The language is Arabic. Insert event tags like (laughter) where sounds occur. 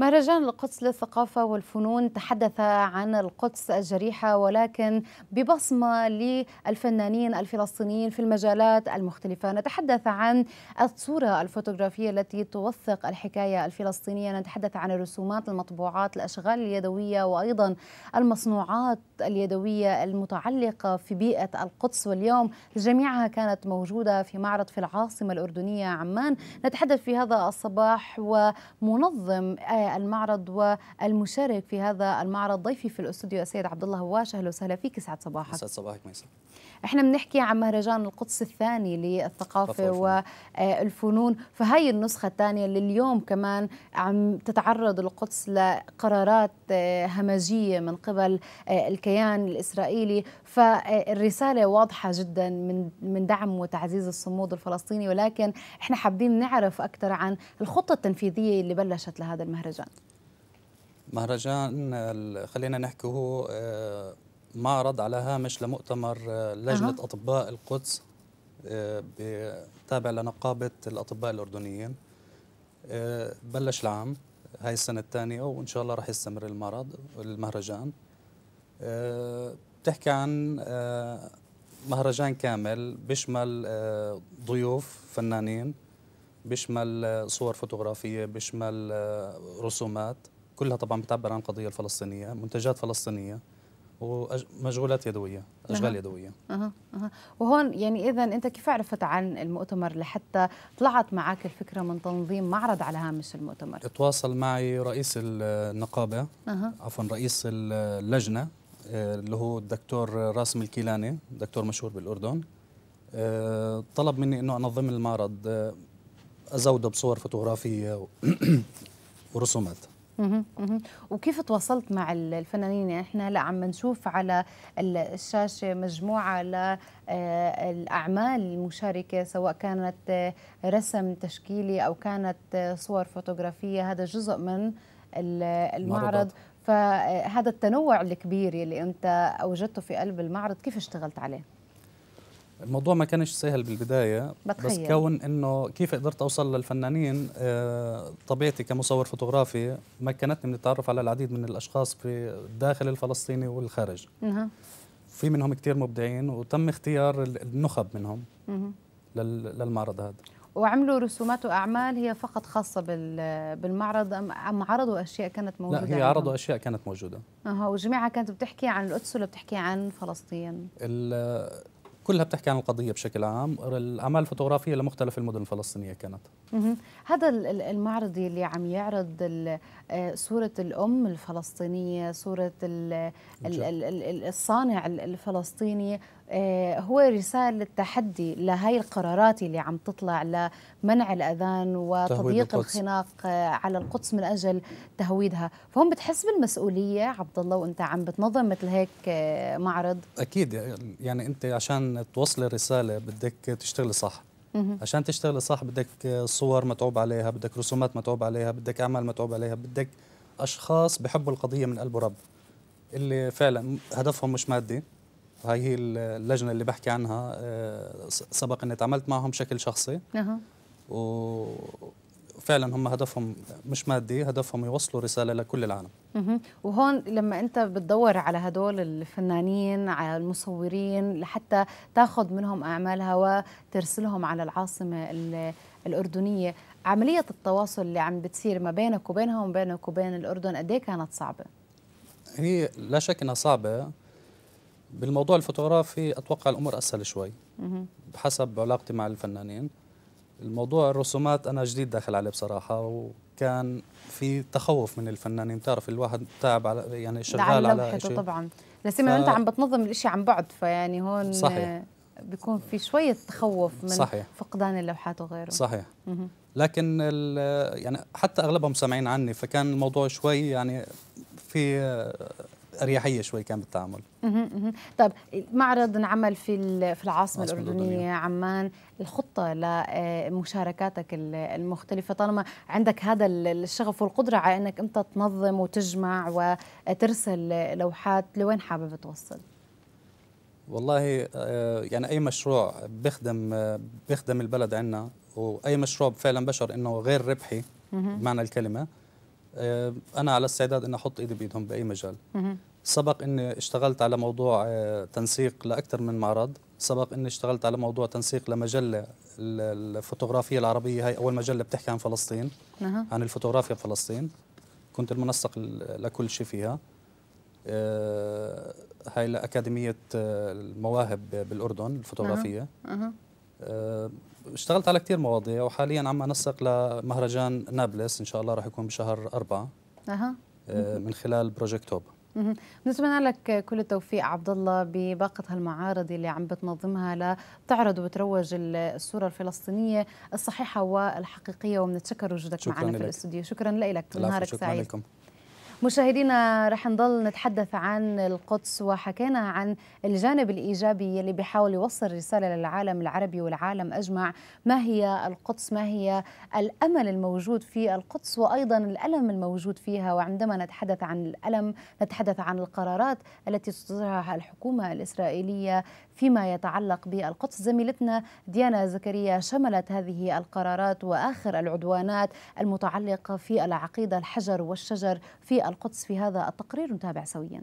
مهرجان القدس للثقافة والفنون تحدث عن القدس الجريحة ولكن ببصمة للفنانين الفلسطينيين في المجالات المختلفة نتحدث عن الصورة الفوتوغرافية التي توثق الحكاية الفلسطينية نتحدث عن الرسومات المطبوعات الأشغال اليدوية وأيضا المصنوعات اليدوية المتعلقة في بيئة القدس واليوم جميعها كانت موجودة في معرض في العاصمة الأردنية عمان نتحدث في هذا الصباح ومنظم آه، المعرض والمشارك في هذا المعرض ضيفي في الاستوديو السيد عبد الله هواش اهلا وسهلا فيك سعد صباحك سعد صباحك ميسر احنا بنحكي عن مهرجان القدس الثاني للثقافه والفنون فهي النسخه الثانيه اللي اليوم كمان عم تتعرض القدس لقرارات آه، همجيه من قبل آه، الكيان الاسرائيلي فالرساله واضحه جدا من من دعم وتعزيز الصمود الفلسطيني ولكن احنا حابين نعرف اكثر عن الخطه التنفيذيه اللي بلشت لهذا المهرجان المهرجان مهرجان خلينا نحكي هو آه، معرض على هامش لمؤتمر آه، لجنة أه. أطباء القدس آه، تابع لنقابة الأطباء الأردنيين بلش العام هاي السنة الثانية وإن شاء الله راح يستمر المرض المهرجان بتحكي عن مهرجان كامل بيشمل ضيوف فنانين بيشمل صور فوتوغرافيه بيشمل رسومات كلها طبعا بتعبر عن قضيه الفلسطينيه منتجات فلسطينيه ومشغولات يدويه اشغال أه. يدويه أه. أه. وهون يعني اذا انت كيف عرفت عن المؤتمر لحتى طلعت معك الفكره من تنظيم معرض على هامش المؤتمر تواصل معي رئيس النقابه أه. عفوا رئيس اللجنه اللي هو الدكتور راسم الكيلاني دكتور مشهور بالاردن طلب مني انه انظم المعرض ازوده بصور فوتوغرافيه (clears throat) ورسومات وكيف تواصلت مع الفنانين يعني احنا هلا عم نشوف على الشاشه مجموعه للاعمال آه، المشاركه سواء كانت رسم تشكيلي او كانت صور فوتوغرافيه هذا جزء من المعرض فهذا التنوع الكبير اللي انت اوجدته في قلب المعرض كيف اشتغلت عليه الموضوع ما كانش سهل بالبدايه بتخيل. بس كون انه كيف قدرت اوصل للفنانين آه، طبيعتي كمصور فوتوغرافي مكنتني من التعرف على العديد من الاشخاص في الداخل الفلسطيني والخارج نعم. في منهم كثير مبدعين وتم اختيار النخب منهم للمعرض هذا وعملوا رسومات واعمال هي فقط خاصه بالمعرض ام عرضوا اشياء كانت موجوده؟ لا هي عرضوا اشياء كانت موجوده اها وجميعها كانت بتحكي عن القدس ولا بتحكي عن فلسطين؟ كلها بتحكي عن القضية بشكل عام الأعمال الفوتوغرافية لمختلف المدن الفلسطينية كانت هذا المعرض اللي عم يعرض آه، صورة الأم الفلسطينية صورة الصانع الفلسطيني آه، هو رسالة تحدي لهي القرارات اللي عم تطلع لمنع الأذان وتضييق الخناق آه، على القدس من أجل تهويدها فهم بتحس بالمسؤولية عبد الله وأنت عم بتنظم مثل هيك آه، معرض أكيد يعني أنت عشان توصلي رسالة بدك تشتغلي صح عشان تشتغلي صح بدك صور متعوب عليها بدك رسومات متعوب عليها بدك أعمال متعوب عليها بدك أشخاص بحبوا القضية من قلب ورب اللي فعلا هدفهم مش مادي هاي هي اللجنه اللي بحكي عنها آه، سبق اني تعاملت معهم بشكل شخصي أه. وفعلا هم هدفهم مش مادي هدفهم يوصلوا رساله لكل العالم وهون لما انت بتدور على هدول الفنانين على المصورين لحتى تاخذ منهم اعمالها وترسلهم على العاصمه الاردنيه عمليه التواصل اللي عم بتصير ما بينك وبينهم وبينك وبين الاردن قد إيه كانت صعبه هي لا شك انها صعبه بالموضوع الفوتوغرافي اتوقع الامور اسهل شوي بحسب علاقتي مع الفنانين الموضوع الرسومات انا جديد داخل عليه بصراحه وكان في تخوف من الفنانين بتعرف الواحد تعب على يعني شغال على شيء طبعا نسيم ف... انت عم بتنظم الاشي عن بعد فيعني هون صحيح بيكون في شويه تخوف من صحيح. فقدان اللوحات وغيره صحيح مه. لكن يعني حتى اغلبهم سامعين عني فكان الموضوع شوي يعني في اريحيه شوي كان بالتعامل طيب معرض انعمل في في العاصمه الاردنيه عمان الخطه لمشاركاتك آه، المختلفه طالما عندك هذا الشغف والقدره على انك انت تنظم وتجمع وترسل لوحات لوين حابب توصل والله آه، يعني اي مشروع بيخدم بيخدم البلد عندنا واي مشروع فعلا بشر انه غير ربحي بمعنى الكلمه آه، انا على استعداد اني احط ايدي بايدهم باي مجال سبق اني اشتغلت على موضوع آه، تنسيق لاكثر من معرض سبق اني اشتغلت على موضوع تنسيق لمجله الفوتوغرافيه العربيه هي اول مجله بتحكي عن فلسطين أه. عن الفوتوغرافيا بفلسطين كنت المنسق لكل شيء فيها آه، هاي لأكاديمية آه، المواهب بالأردن الفوتوغرافية نعم. أه. اشتغلت على كثير مواضيع وحاليا عم أنسق لمهرجان نابلس إن شاء الله راح يكون بشهر أربعة أه. من خلال بروجكت توب نتمنى لك كل التوفيق عبد الله بباقة هالمعارض اللي عم بتنظمها لتعرض وتروج الصورة الفلسطينية الصحيحة والحقيقية وبنتشكر وجودك معنا في الاستوديو شكرا لك نهارك سعيد شكرا لكم مشاهدينا رح نضل نتحدث عن القدس وحكينا عن الجانب الإيجابي اللي بيحاول يوصل رسالة للعالم العربي والعالم أجمع ما هي القدس ما هي الأمل الموجود في القدس وأيضا الألم الموجود فيها وعندما نتحدث عن الألم نتحدث عن القرارات التي تصدرها الحكومة الإسرائيلية فيما يتعلق بالقدس زميلتنا ديانا زكريا شملت هذه القرارات وآخر العدوانات المتعلقة في العقيدة الحجر والشجر في القدس في هذا التقرير نتابع سويا